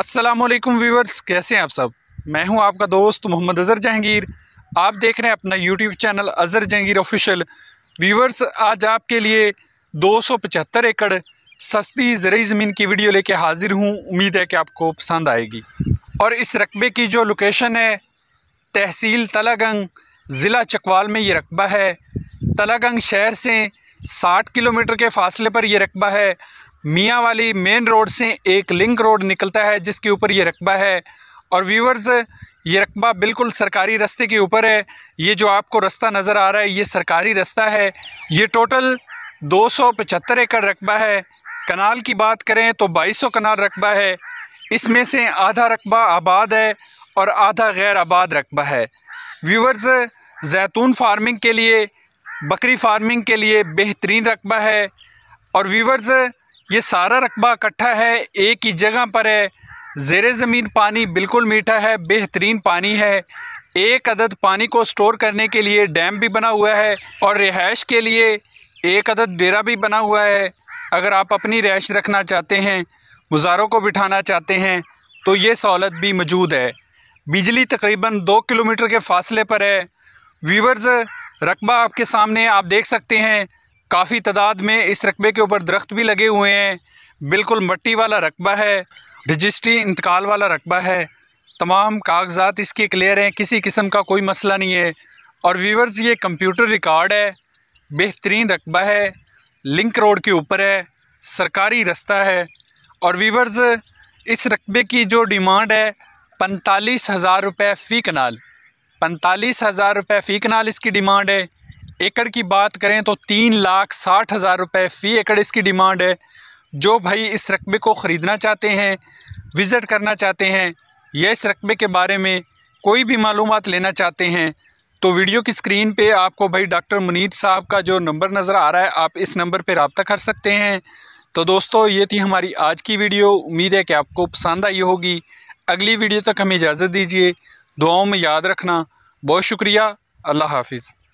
अस्सलाम वालेकुम व्यूवर्स कैसे हैं आप सब मैं हूं आपका दोस्त मोहम्मद अज़र जहांगीर आप देख रहे हैं अपना YouTube channel Azar Jahangir official viewers आज आपके लिए 275 एकड़ सस्ती ज़रिए ज़मीन की वीडियो लेके हाज़िर हूं उम्मीद है कि आपको पसंद आएगी और इस रकबे की जो लोकेशन है तहसील तलागंग ज़िला चकवाल में ये रकबा है तलागंग शहर से साठ किलोमीटर के फासले पर यह रकबा है मियाँ वाली मेन रोड से एक लिंक रोड निकलता है जिसके ऊपर ये रकबा है और व्यूवर्स ये रकबा बिल्कुल सरकारी रास्ते के ऊपर है ये जो आपको रास्ता नज़र आ रहा है ये सरकारी रास्ता है ये टोटल 275 एकड़ रकबा है कनाल की बात करें तो 2200 कनाल रकबा है इसमें से आधा रकबा आबाद है और आधा गैर आबाद रकबा है व्यूवर्स जैतून फार्मिंग के लिए बकरी फार्मिंग के लिए बेहतरीन रकबा है और व्यूवर्स ये सारा रकबा इकट्ठा है एक ही जगह पर है जेर ज़मीन पानी बिल्कुल मीठा है बेहतरीन पानी है एक अदद पानी को स्टोर करने के लिए डैम भी बना हुआ है और रिहाइश के लिए एक अदद डेरा भी बना हुआ है अगर आप अपनी रिहाइश रखना चाहते हैं गुजारों को बिठाना चाहते हैं तो ये सहूलत भी मौजूद है बिजली तकरीबन दो किलोमीटर के फासले पर है व्यूवर्स रकबा आपके सामने आप देख सकते हैं काफ़ी तादाद में इस रकबे के ऊपर दरख्त भी लगे हुए हैं बिल्कुल मट्टी वाला रकबा है रजिस्ट्री इंतकाल वाला रकबा है तमाम कागजात इसके क्लियर हैं किसी किस्म का कोई मसला नहीं है और व्यूवर्स ये कंप्यूटर रिकॉर्ड है बेहतरीन रकबा है लिंक रोड के ऊपर है सरकारी रास्ता है और व्यूवर्स इस रकबे की जो डिमांड है पैंतालीस हज़ार रुपये फ़ी कनाल पैंतालीस हज़ार रुपये फ़ी कनाल इसकी डिमांड है एकड़ की बात करें तो तीन लाख साठ हज़ार रुपये फ़ी एकड़ इसकी डिमांड है जो भाई इस रकबे को ख़रीदना चाहते हैं विज़िट करना चाहते हैं या इस रकबे के बारे में कोई भी मालूम लेना चाहते हैं तो वीडियो की स्क्रीन पे आपको भाई डॉक्टर मुनीत साहब का जो नंबर नज़र आ रहा है आप इस नंबर पर रबता कर सकते हैं तो दोस्तों ये थी हमारी आज की वीडियो उम्मीद है कि आपको पसंद आई होगी अगली वीडियो तक हमें इजाज़त दीजिए दुआओं में याद रखना बहुत शुक्रिया अल्लाह हाफिज़